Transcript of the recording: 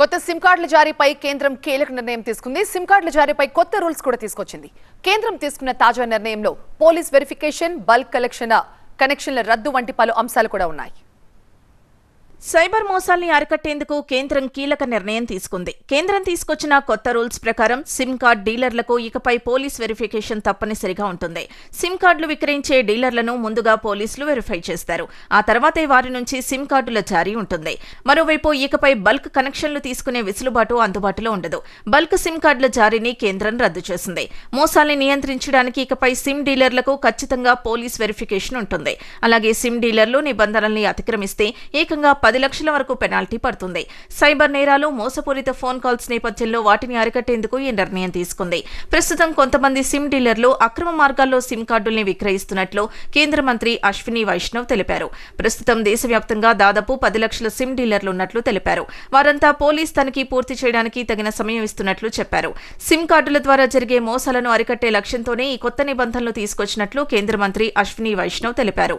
కొత్త సిమ్ కార్డుల జారీపై కేంద్రం కీలక నిర్ణయం తీసుకుంది సిమ్ కార్డుల జారీపై కొత్త రూల్స్ కూడా తీసుకొచ్చింది కేంద్రం తీసుకున్న తాజా నిర్ణయంలో పోలీస్ వెరిఫికేషన్ బల్క్ కలెక్షన్ కనెక్షన్ల రద్దు వంటి పలు అంశాలు కూడా ఉన్నాయి సైబర్ మోసాల్ని అరికట్టేందుకు కేంద్రం కీలక నిర్ణయం తీసుకుంది కేంద్రం తీసుకొచ్చిన కొత్త రూల్స్ ప్రకారం సిమ్ కార్డ్ డీలర్లకు ఇకపై పోలీస్ వెరిఫికేషన్ తప్పనిసరిగా ఉంటుంది సిమ్ కార్డులు విక్రయించే డీలర్లను ముందుగా పోలీసులు వెరిఫై చేస్తారు ఆ తర్వాతే వారి నుంచి సిమ్ కార్డుల జారీ ఉంటుంది మరోవైపు ఇకపై బల్క్ కనెక్షన్లు తీసుకునే వెసులుబాటు అందుబాటులో ఉండదు బల్క్ సిమ్ కార్డుల జారీని కేంద్రం రద్దు చేసింది మోసాల్ని నియంత్రించడానికి ఇకపై సిమ్ డీలర్లకు ఖచ్చితంగా పోలీస్ వెరిఫికేషన్ ఉంటుంది అలాగే సిమ్ డీలర్లు నిబంధనల్ని అతిక్రమిస్తే ఏకంగా పది లక్షల వరకు పెనాల్టీ పడుతుంది సైబర్ నేరాలు మోసపూరిత ఫోన్ కాల్స్ నేపథ్యంలో వాటిని అరికట్టేందుకు ఈ నిర్ణయం తీసుకుంది ప్రస్తుతం కొంతమంది సిమ్ డీలర్లు అక్రమ మార్గాల్లో సిమ్ కార్డుల్ని విక్రయిస్తున్నట్లు కేంద్ర మంత్రి అశ్విని వైష్ణవ్ తెలిపారు ప్రస్తుతం దేశవ్యాప్తంగా దాదాపు పది లక్షల సిమ్ డీలర్లు ఉన్నట్లు తెలిపారు వారంతా పోలీస్ తనిఖీ పూర్తి చేయడానికి తగిన సమయం ఇస్తున్నట్లు చెప్పారు సిమ్ కార్డుల ద్వారా జరిగే మోసాలను అరికట్టే లక్ష్యంతోనే ఈ కొత్త నిబంధనలు తీసుకొచ్చినట్లు కేంద్ర మంత్రి అశ్విని వైష్ణవ్ తెలిపారు